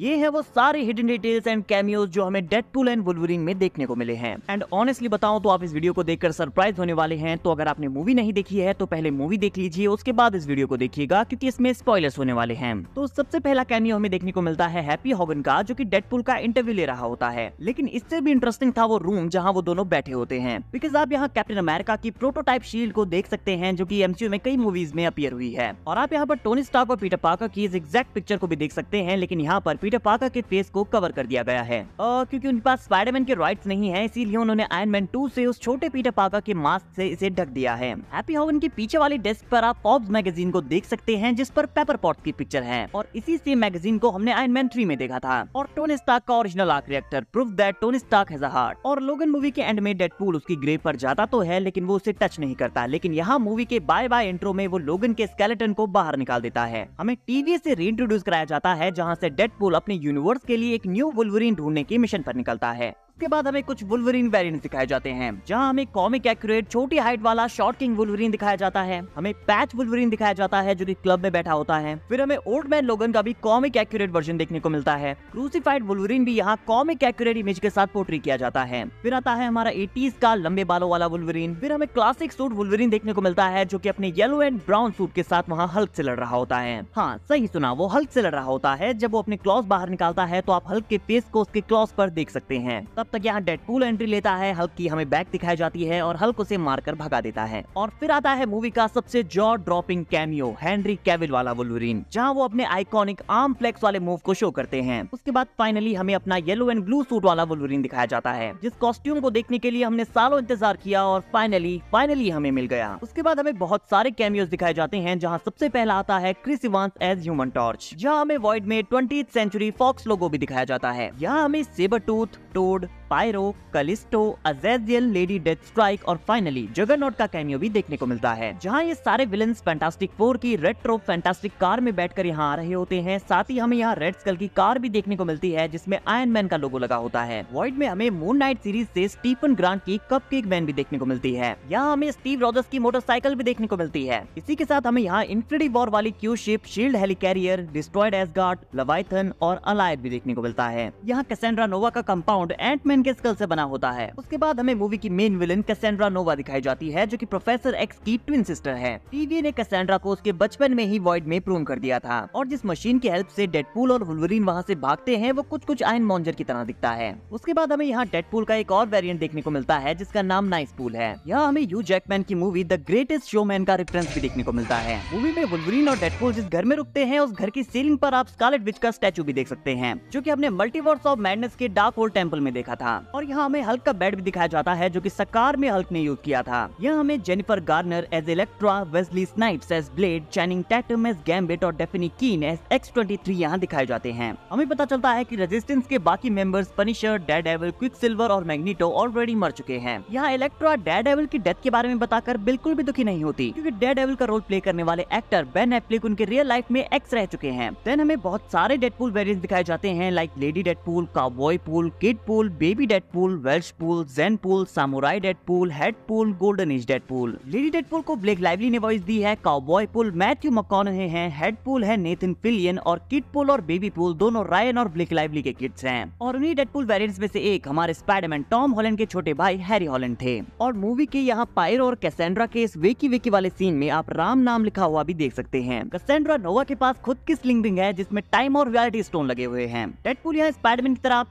ये है वो सारे हिडन डिटेल्स एंड कैमियोज जो हमें डेड टूल एंड वुलवरिन में देखने को मिले हैं एंड ऑनेस्टली बताऊं तो आप इस वीडियो को देखकर सरप्राइज होने वाले हैं तो अगर आपने मूवी नहीं देखी है तो पहले मूवी देख लीजिए उसके बाद इस वीडियो को देखिएगा क्योंकि इसमें स्पॉयलर्स होने वाले हैं तो सबसे पहला कैमियो हमें देखने को मिलता है हैप्पी हॉगन का जो की डेड का इंटरव्यू ले रहा होता है लेकिन इससे भी इंटरेस्टिंग था वो रूम जहाँ वो दोनों बैठे होते हैं बिकॉज आप यहाँ कैप्टन अमेरिका की प्रोटोटाइप शील्ड को देख सकते हैं जो की एमसीयू में कई मूवीज में अपियर हुई है और आप यहाँ पर टोनी स्टॉक और पीटर पाकर की इस एग्जैक्ट पिक्चर को भी देख सकते हैं लेकिन यहाँ पर पीटर पार्कर के फेस को कवर कर दिया गया है और क्योंकि उनके पास स्पाइडरमैन के राइट्स नहीं है इसीलिए उन्होंने आयन मैन टू से उस छोटे पीटर पार्कर के मास्क से इसे ढक दिया है हैप्पी हॉगन के पीछे वाली डेस्क पर आप पॉब्स मैगजीन को देख सकते हैं जिस पर पेपर पॉट की पिक्चर है और इसी से मैगजीन को हमने आयन मैन थ्री में देखा था और टोनी स्टाक का original arc reactor proof that Tony Stark has heart और लोगन मूवी के एंड में पुल उसकी ग्रेव पर जाता तो है लेकिन वो उसे टच नहीं करता लेकिन यहाँ मूवी के बाय बाय इंट्रो में वो लोगन के स्केलेटन को बाहर निकाल देता है हमें टीवी से रीइंट्रोड्यूस कराया जाता है जहाँ से डेडपूल अपने यूनिवर्स के लिए एक न्यू वुलवरीन ढूंढने के मिशन पर निकलता है उसके बाद हमें कुछ वुलवरीन वेरिएंट दिखाए जाते हैं जहां हमें कॉमिक एक्यूरेट छोटी हाइट वाला शॉर्ट किंग वुलवरीन दिखाया जाता है हमें पैच वुलवरीन दिखाया जाता है जो कि क्लब में बैठा होता है फिर हमें ओल्ड मैन लोगन का भी कॉमिक एक्यूरेट वर्जन देखने को मिलता है क्रूसिफाइड वुलवरीन भी यहाँ कॉमिक एक्यूरेट इमेज के साथ पोर्ट्री किया जाता है फिर आता है हमारा एटीज का लंबे बालों वाला वुलवरीन फिर हमें क्लासिक सूट वुलवरीन देखने को मिलता है जो की अपने येलो एंड ब्राउन सूट के साथ वहाँ हल्क से लड़ रहा होता है हाँ सही सुना वो हल्क से लड़ रहा होता है जब वो अपने क्लॉस बाहर निकालता है तो आप हल्क के फेस को उसके क्लॉस पर देख सकते हैं तब तक यहाँ पुल एंट्री लेता है हल्क की हमें बैक दिखाई जाती है और हल्क उसे मारकर भगा देता है और फिर आता है मूवी का सबसे jaw dropping cameo Henry Cavill वाला वुलवरीन जहाँ वो अपने आइकॉनिक आर्म फ्लेक्स वाले मूव को शो करते हैं उसके बाद फाइनली हमें अपना येलो एंड ब्लू सूट वाला वुलवरीन दिखाया जाता है जिस कॉस्ट्यूम को देखने के लिए हमने सालों इंतजार किया और फाइनली फाइनली हमें मिल गया उसके बाद हमें बहुत सारे कैमियोज दिखाए जाते हैं जहाँ सबसे पहला आता है Chris Evans as human torch जहाँ हमें वॉइड में ट्वेंटी सेंचुरी फॉक्स लोगो भी दिखाया जाता है यहाँ हमें Sabretooth Toad Pyro Callisto Azazel Lady Deathstrike और फाइनली जगरनोट का कैमियो भी देखने को मिलता है जहाँ ये सारे विलन फैंटास्टिक फोर की रेट्रो फैंटास्टिक कार में बैठ यहाँ आ रहे होते हैं साथ ही हमें यहाँ रेड स्कल की कार भी देखने को मिलती है जिसमें आयन मैन का लोगो लगा होता है वॉइड में हमें मून नाइट सीरीज ऐसी स्टीफन ग्रांट की कप मैन भी देखने को मिलती है यहाँ हमें स्टीव रॉजर्स की मोटरसाइकिल भी देखने को मिलती है इसी के साथ हमें यहाँ इन्फिनिटी वॉर वाली Q ship shield helicarrier destroyed Asgard Leviathan और अलायद भी देखने को मिलता है यहाँ कैसेंड्रा नोवा का कंपाउंड एंटमैन के स्कल से बना होता है उसके बाद हमें मूवी की मेन विलन कैसेंड्रा नोवा दिखाई जाती है जो की प्रोफेसर एक्स की ट्विन सिस्टर है टीवी ने कैसेंड्रा को उसके बचपन में ही वॉइड में प्रोन कर दिया था और जिस मशीन की हेल्प से डेडपूल और वुल्वरीन वहाँ से भागते हैं वो कुछ कुछ आयन मॉन्जर की तरह दिखता है उसके बाद हमें यहाँ डेडपूल का एक और वेरियंट देखने को मिलता है जिसका नाम नाइस पुल है यहाँ हमें यू जैकमैन की मूवी द ग्रेटेस्ट शोमैन का रेफरेंस भी देखने को मिलता है मूवी में वुलवरीन और डेडपूल जिस घर में रुकते हैं उस घर की सीलिंग पर आप स्कालेट विच का स्टैचू भी देख सकते हैं जो की हमने मल्टीवर्स ऑफ मैडनेस के डार्क होल्ड टेम्पल में देखा था था और यहाँ हमें हल्क का बेड भी दिखाया जाता है जो की सकार में हल्क ने यूज किया था यहाँ हमें Jennifer Garner as Elektra Wesley Snipes as Blade Channing Tatum as Gambit और डेफिनी कीन एज एक्स ट्वेंटी यहाँ दिखाए जाते हैं हमें पता चलता है की रेजिस्टेंस के बाकी members Punisher Daredevil Quicksilver और मैग्नीटो ऑलरेडी मर चुके हैं यहाँ इलेक्ट्रा डेड एवल की डेथ के बारे में बताकर बिल्कुल भी दुखी नहीं होती क्योंकि डेड एवल का रोल प्ले करने वाले एक्टर बेन एप्लिक उनके रियल लाइफ में एक्स रह चुके हैं देन हमें बहुत सारे डेडपूल वेरियंट दिखाए जाते हैं like Lady Deadpool cowboy pool kid pool baby baby Deadpool, Wells Pool, Zen Pool, samurai Deadpool, head Pool, golden age Deadpool। Lady Deadpool को ब्लैक लाइवली ने वॉइस दी है काउबॉय पुल मैथ्यू मकॉनहे हैं, head pool है Nathan Fillion और kid pool और baby पुल दोनों Ryan और ब्लैक लाइवली के किड्स हैं और उन्हीं डेडपूल वेरिएंट्स में से एक हमारे स्पाइडरमैन टॉम हॉलैंड के छोटे भाई हैरी हॉलैंड थे और मूवी के यहाँ पायर और कैसेंड्रा के इस वेकी वेकी वाले सीन में आप राम नाम लिखा हुआ भी देख सकते हैं कैसेंड्रा नोवा के पास खुद की स्लिंग है जिसमें टाइम और रियलिटी स्टोन लगे हुए हैं डेडपूल यहाँ स्पाइडरमैन की तरह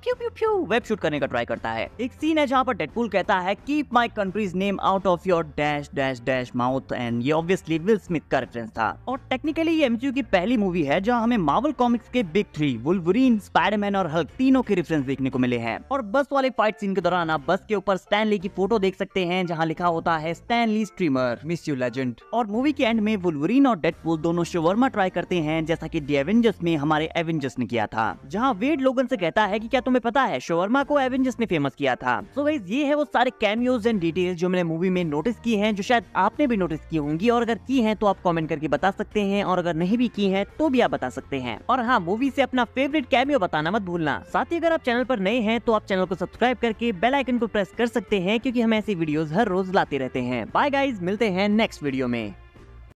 वेब शूट करने का ट्राई ट्राई करता है एक सीन है जहाँ पर डेडपुल कहता है keep my country's name out of your dash dash dash mouth and ये ऑब्वियसली विल स्मिथ का रेफरेंस था और टेक्निकली ये एमसीयू की पहली मूवी है जहाँ हमें मार्वल कॉमिक्स के बिग थ्री वुलवरीन स्पाइडरमैन और हल्क तीनों के रेफरेंस देखने को मिले हैं और बस वाले फाइट सीन के दौरान आप बस के ऊपर स्टैनली की फोटो देख सकते हैं जहाँ लिखा होता है Stanley streamer miss you legend और मूवी के एंड में वुलवरीन और डेडपुल दोनों शोवर्मा ट्राई करते हैं जैसा की डी एवेंजर्स में हमारे एवेंजर्स ने किया था जहाँ वेड लोगन से कहता है की क्या तुम्हें पता है शोवर्मा को एवेंजर्स एवेंजर्स में फेमस किया था सो so ये है वो सारे कैमियोज एंड डिटेल्स जो मैंने मूवी में नोटिस की हैं जो शायद आपने भी नोटिस की होंगी और अगर की हैं तो आप कमेंट करके बता सकते हैं और अगर नहीं भी की हैं तो भी आप बता सकते हैं और हाँ मूवी से अपना फेवरेट कैमियो बताना मत भूलना साथ ही अगर आप चैनल पर नए हैं तो आप चैनल को सब्सक्राइब करके बेल आइकन को प्रेस कर सकते हैं क्योंकि हम ऐसी वीडियो हर रोज लाते रहते हैं बाय गाइज मिलते हैं नेक्स्ट वीडियो में